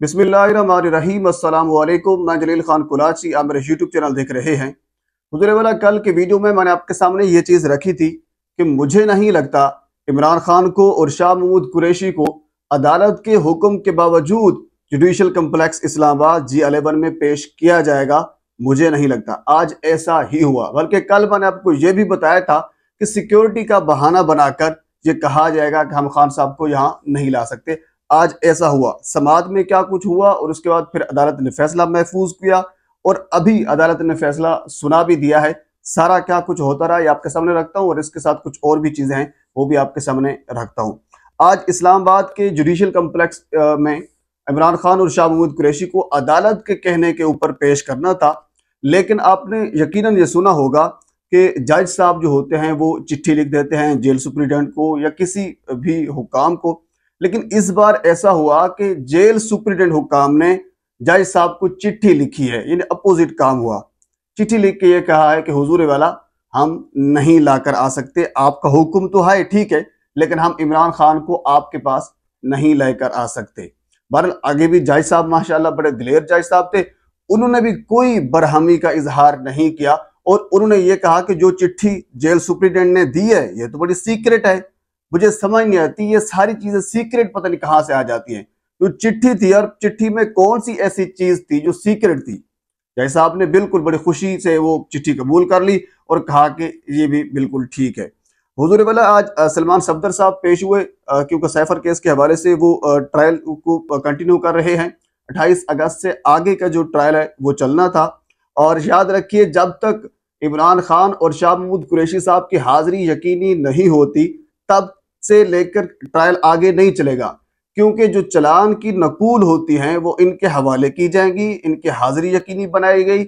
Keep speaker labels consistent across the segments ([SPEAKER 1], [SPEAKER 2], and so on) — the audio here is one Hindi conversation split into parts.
[SPEAKER 1] बिसमीम्समैकम मैं जलील खान कुलाची आप मेरे यूट्यूब चैनल देख रहे हैं हजूर वाला कल के वीडियो में मैंने आपके सामने ये चीज़ रखी थी कि मुझे नहीं लगता इमरान खान को और शाह महमूद कुरैशी को अदालत के हुक्म के बावजूद judicial complex Islamabad G eleven में पेश किया जाएगा मुझे नहीं लगता आज ऐसा ही हुआ बल्कि कल मैंने आपको ये भी बताया था कि सिक्योरिटी का बहाना बनाकर ये कहा जाएगा कि हम खान साहब को यहाँ नहीं ला सकते आज ऐसा हुआ समाज में क्या कुछ हुआ और उसके बाद फिर अदालत ने फैसला महफूज किया और अभी अदालत ने फैसला सुना भी दिया है सारा क्या कुछ होता रहा ये आपके सामने रखता हूँ और इसके साथ कुछ और भी चीज़ें हैं वो भी आपके सामने रखता हूँ आज इस्लामाबाद के जुडिशल कम्प्लेक्स में इमरान खान और शाह महमूद कुरैशी को अदालत के कहने के ऊपर पेश करना था लेकिन आपने यकीनन ये सुना होगा कि जज साहब जो होते हैं वो चिट्ठी लिख देते हैं जेल सुप्रिटेंडेंट को या किसी भी हुकाम को लेकिन इस बार ऐसा हुआ कि जेल सुप्रिंटेंट हुकाम ने जज साहब को चिट्ठी लिखी है यानी अपोजिट काम हुआ चिट्ठी लिख के ये कहा है कि हुजूर वाला हम नहीं लाकर आ सकते आपका हुक्म तो है ठीक है लेकिन हम इमरान खान को आपके पास नहीं लेकर आ सकते बहर आगे भी जाय साहब माशाल्लाह बड़े दिलेर जाय साहब थे उन्होंने भी कोई बरहमी का इजहार नहीं किया और उन्होंने ये कहा कि जो चिट्ठी जेल सुप्रिंटेंट ने दी है ये तो बड़ी सीक्रेट है मुझे समझ नहीं आती ये सारी चीजें सीक्रेट पता नहीं कहाँ से आ जाती हैं तो चिट्ठी थी और चिट्ठी में कौन सी ऐसी चीज थी जो सीक्रेट थी जैसे आपने बिल्कुल बड़ी खुशी से वो चिट्ठी कबूल कर ली और कहा कि ये भी बिल्कुल ठीक है हजूर वाला आज सलमान सफदर साहब पेश हुए क्योंकि सैफर केस के हवाले से वो ट्रायल को कंटिन्यू कर रहे हैं 28 अगस्त से आगे का जो ट्रायल है वो चलना था और याद रखिए जब तक इमरान खान और शाह महमूद कुरैशी साहब की हाजिरी यकीनी नहीं होती तब से लेकर ट्रायल आगे नहीं चलेगा क्योंकि जो चलान की नकूल होती हैं वो इनके हवाले की जाएंगी इनकी हाजिरी यकीनी बनाई गई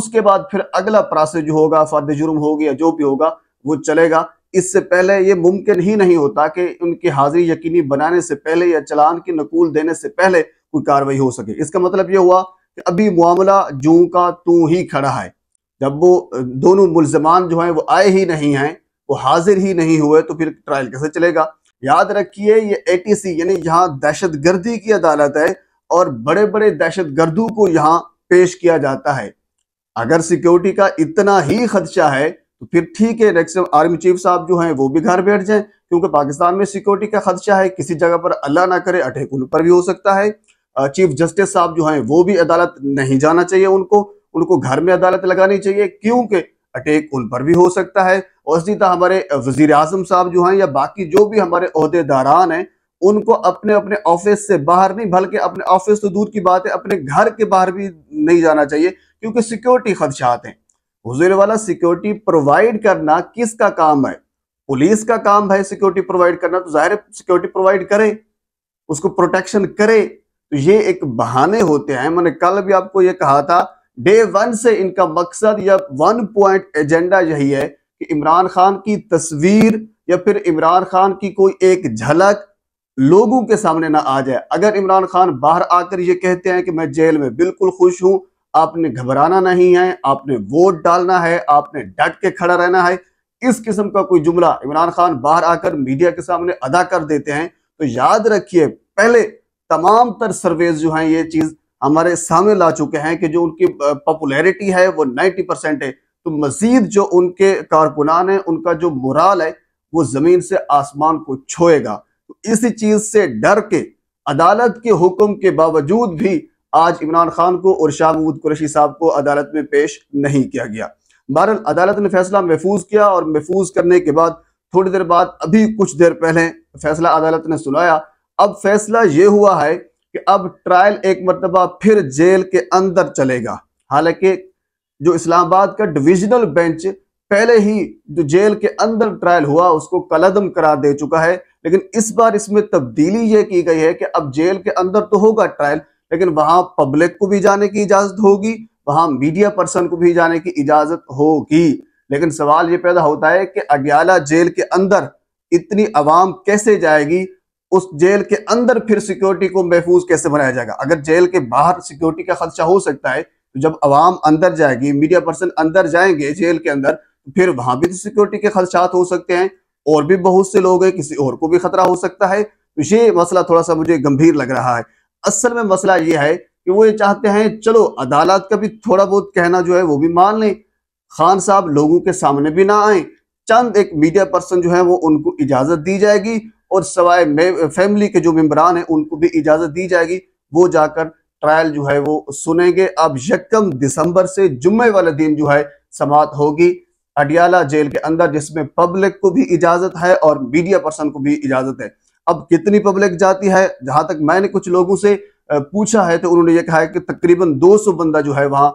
[SPEAKER 1] उसके बाद फिर अगला प्रोसेस जो होगा फर्द जुर्म होगी या जो भी होगा वो चलेगा इससे पहले ये मुमकिन ही नहीं होता कि उनकी हाजिरी यकीनी बनाने से पहले या चलान की नकूल देने से पहले कोई कार्रवाई हो सके इसका मतलब ये हुआ कि अभी मामला जू का तू ही खड़ा है जब वो दोनों मुलजमान जो हैं वो आए ही नहीं हैं वो हाजिर ही नहीं हुए तो फिर ट्रायल कैसे चलेगा याद रखिए ये एटीसी यानी यहाँ दहशत गर्दी की अदालत है और बड़े बड़े दहशत गर्दों को यहाँ पेश किया जाता है अगर सिक्योरिटी का इतना ही खदशा है तो फिर ठीक है नेक्स्ट आर्मी चीफ साहब जो हैं वो भी घर बैठ जाएं क्योंकि पाकिस्तान में सिक्योरिटी का खदशा है किसी जगह पर अल्लाह ना करे अटैक उन पर भी हो सकता है चीफ जस्टिस साहब जो हैं वो भी अदालत नहीं जाना चाहिए उनको उनको घर में अदालत लगानी चाहिए क्योंकि अटैक उन पर भी हो सकता है और इसी तरह हमारे वजीर आजम साहब जो हैं या बाकी जो भी हमारे अहदेदारान हैं उनको अपने अपने ऑफिस से बाहर नहीं बल्कि अपने ऑफिस तो दूर की बात है अपने घर के बाहर भी नहीं जाना चाहिए क्योंकि सिक्योरिटी खदशात हैं हजूर वाला सिक्योरिटी प्रोवाइड करना किसका काम है पुलिस का काम है सिक्योरिटी प्रोवाइड करना तो जाहिर सिक्योरिटी प्रोवाइड करे उसको प्रोटेक्शन करे तो ये एक बहाने होते हैं मैंने कल भी आपको ये कहा था डे वन से इनका मकसद या वन पॉइंट एजेंडा यही है कि इमरान खान की तस्वीर या फिर इमरान खान की कोई एक झलक लोगों के सामने ना आ जाए अगर इमरान खान बाहर आकर ये कहते हैं कि मैं जेल में बिल्कुल खुश हूं आपने घबराना नहीं है आपने वोट डालना है आपने डट के खड़ा रहना है इस किस्म का कोई जुमला इमरान खान बाहर आकर मीडिया के सामने अदा कर देते हैं तो याद रखिए पहले तमाम तर सर्वेज जो हैं ये चीज हमारे सामने ला चुके हैं कि जो उनकी पॉपुलैरिटी है वो नाइन्टी परसेंट है तो मजीद जो उनके कारकुनान है उनका जो मुराल है वो जमीन से आसमान को छोएगा तो इसी चीज से डर के अदालत के हुक्म के बावजूद भी आज इमरान खान को और शाह महमूद कुरैशी साहब को अदालत में पेश नहीं किया गया बहर अदालत ने फैसला महफूज किया और महफूज करने के बाद थोड़ी देर बाद अभी कुछ देर पहले फैसला अदालत ने सुनाया अब फैसला ये हुआ है कि अब ट्रायल एक मरतबा फिर जेल के अंदर चलेगा हालांकि जो इस्लामाबाद का डिविजनल बेंच पहले ही जो जेल के अंदर ट्रायल हुआ उसको कलदम करार दे चुका है लेकिन इस बार इसमें तब्दीली ये की गई है कि अब जेल के अंदर तो होगा ट्रायल लेकिन वहां पब्लिक को भी जाने की इजाजत होगी वहां मीडिया पर्सन को भी जाने की इजाजत होगी लेकिन सवाल ये पैदा होता है कि अडियाला जेल के अंदर इतनी आवाम कैसे जाएगी उस जेल के अंदर फिर सिक्योरिटी को महफूज कैसे बनाया जाएगा अगर जेल के बाहर सिक्योरिटी का खदशा हो सकता है तो जब आवाम अंदर जाएगी मीडिया पर्सन अंदर जाएंगे जेल के अंदर तो फिर वहां भी सिक्योरिटी तो के खदशात हो सकते हैं और भी बहुत से लोग हैं किसी और को भी खतरा हो सकता है तो ये मसला थोड़ा सा मुझे गंभीर लग रहा है असल में मसला ये है कि वो ये चाहते हैं चलो अदालत का भी थोड़ा बहुत कहना जो है वो भी मान लें खान साहब लोगों के सामने भी ना आए चंद एक मीडिया पर्सन जो है वो उनको इजाजत दी जाएगी और सवाए फैमिली के जो मेम्बरान हैं उनको भी इजाज़त दी जाएगी वो जाकर ट्रायल जो है वो सुनेंगे अब यकम दिसंबर से जुम्मे वाले दिन जो है समात होगी अडियाला जेल के अंदर जिसमें पब्लिक को भी इजाज़त है और मीडिया पर्सन को भी इजाज़त है अब कितनी पब्लिक जाती है जहां तक मैंने कुछ लोगों से पूछा है तो उन्होंने ये कहा है कि तकरीबन 200 बंदा जो है वहां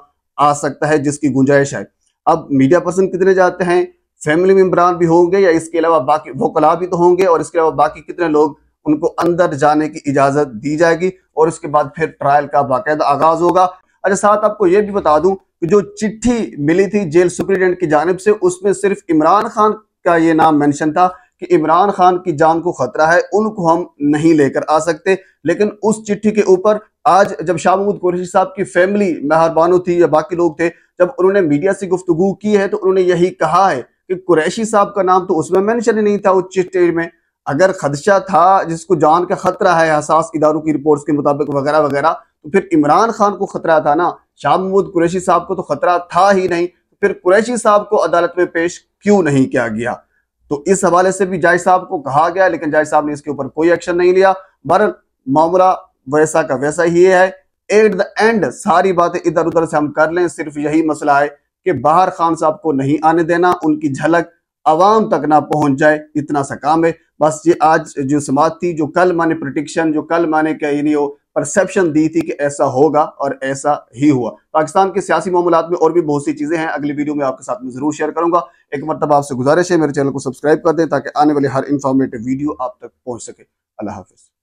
[SPEAKER 1] आ सकता है जिसकी गुंजाइश है अब मीडिया पर्सन कितने जाते हैं फैमिली मेम्बरान भी होंगे या इसके अलावा बाकी वकला भी तो होंगे और इसके अलावा बाकी कितने लोग उनको अंदर जाने की इजाजत दी जाएगी और उसके बाद फिर ट्रायल का बाकायदा आगाज होगा अच्छा साथ आपको यह भी बता दूं कि जो चिट्ठी मिली थी जेल सुप्रिटेंडेंट की जानब से उसमें सिर्फ इमरान खान का ये नाम मेंशन था कि इमरान खान की जान को खतरा है उनको हम नहीं लेकर आ सकते लेकिन उस चिट्ठी के ऊपर आज जब शाह महमूद कुरैशी साहब की फैमिली मेहरबानों थी या बाकी लोग थे जब उन्होंने मीडिया से गुफ्तगु की है तो उन्होंने यही कहा है कि कुरैशी साहब का नाम तो उसमें मैंशन ही नहीं था उच्च स्टेज में अगर खदशा था जिसको जान का खतरा है हसास इदारों की रिपोर्ट्स के मुताबिक वगैरह वगैरह तो फिर इमरान खान को खतरा था ना शाह महमूद कुरैशी साहब को तो खतरा था ही नहीं फिर कुरैशी साहब को अदालत में पेश क्यों नहीं किया गया तो इस हवाले से भी जाय साहब को कहा गया लेकिन जाय साहब ने इसके ऊपर कोई एक्शन नहीं लिया बर मामला वैसा का वैसा ही है एट द एंड सारी बातें इधर उधर से हम कर लें सिर्फ यही मसला है कि बाहर खान साहब को नहीं आने देना उनकी झलक आवाम तक ना पहुंच जाए इतना सा काम है बस ये आज जो समाज थी जो कल माने प्रटिक्शन जो कल माने क्या परसेप्शन दी थी कि ऐसा होगा और ऐसा ही हुआ पाकिस्तान के सियासी मामला में और भी बहुत सी चीज़ें हैं अगली वीडियो में आपके साथ में ज़रूर शेयर करूंगा एक मरतब आपसे गुजारिश है मेरे चैनल को सब्सक्राइब कर दें ताकि आने वाले हर इंफॉर्मेटिव वीडियो आप तक पहुंच सके अल्लाह हाफिज़